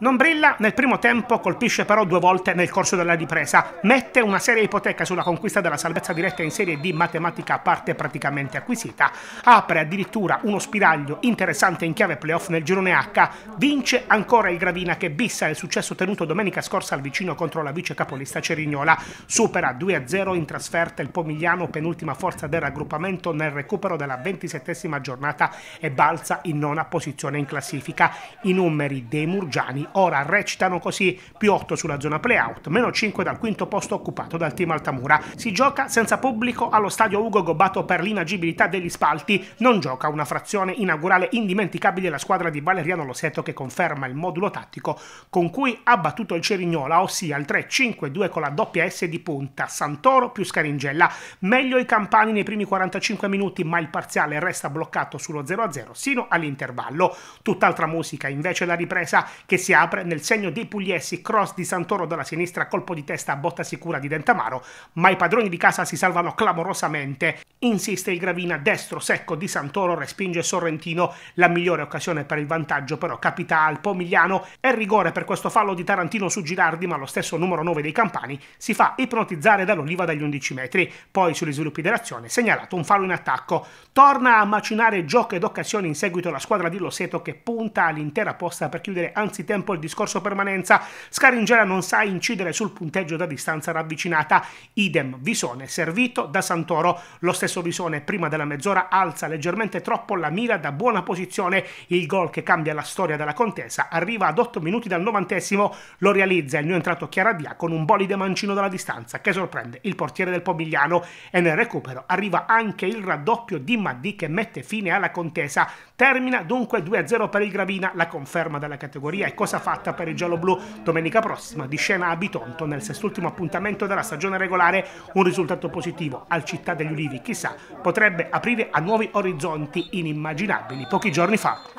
Non brilla nel primo tempo, colpisce però due volte nel corso della ripresa, mette una seria ipoteca sulla conquista della salvezza diretta in Serie di matematica a parte praticamente acquisita, apre addirittura uno spiraglio interessante in chiave playoff nel girone H, vince ancora il Gravina che bissa il successo tenuto domenica scorsa al vicino contro la vice capolista Cerignola, supera 2-0 in trasferta il Pomigliano, penultima forza del raggruppamento nel recupero della 27 giornata e balza in nona posizione in classifica. I numeri dei Murgiani ora recitano così più 8 sulla zona playout, meno 5 dal quinto posto occupato dal team Altamura. Si gioca senza pubblico allo stadio Ugo Gobbato per l'inagibilità degli spalti, non gioca una frazione inaugurale indimenticabile la squadra di Valeriano Loseto che conferma il modulo tattico con cui ha battuto il Cerignola, ossia il 3-5-2 con la doppia S di punta, Santoro più Scaringella. Meglio i campani nei primi 45 minuti, ma il parziale resta bloccato sullo 0-0 sino all'intervallo. Tutt'altra musica invece la ripresa che si apre nel segno dei pugliesi, cross di Santoro dalla sinistra, colpo di testa a botta sicura di Dentamaro, ma i padroni di casa si salvano clamorosamente. Insiste il Gravina, destro secco di Santoro, respinge Sorrentino, la migliore occasione per il vantaggio però capita al Pomigliano e rigore per questo fallo di Tarantino su Girardi, ma lo stesso numero 9 dei Campani si fa ipnotizzare dall'Oliva dagli 11 metri. Poi sugli sviluppi dell'azione segnalato un fallo in attacco. Torna a macinare gioco ed occasioni in seguito la squadra di Loseto che punta all'intera posta per chiudere anzitempo tempo il discorso permanenza, Scaringera non sa incidere sul punteggio da distanza ravvicinata, idem Visone servito da Santoro, lo stesso Visone prima della mezz'ora alza leggermente troppo la mira da buona posizione, il gol che cambia la storia della contesa arriva ad 8 minuti dal novantesimo, lo realizza il mio entrato Chiaradia con un bolide mancino dalla distanza che sorprende il portiere del Pomigliano e nel recupero arriva anche il raddoppio di Maddi che mette fine alla contesa, termina dunque 2-0 per il Gravina, la conferma della categoria e cosa promessa fatta per il giallo-blu domenica prossima di scena a Bitonto nel sest'ultimo appuntamento della stagione regolare, un risultato positivo al Città degli Ulivi, chissà, potrebbe aprire a nuovi orizzonti inimmaginabili pochi giorni fa.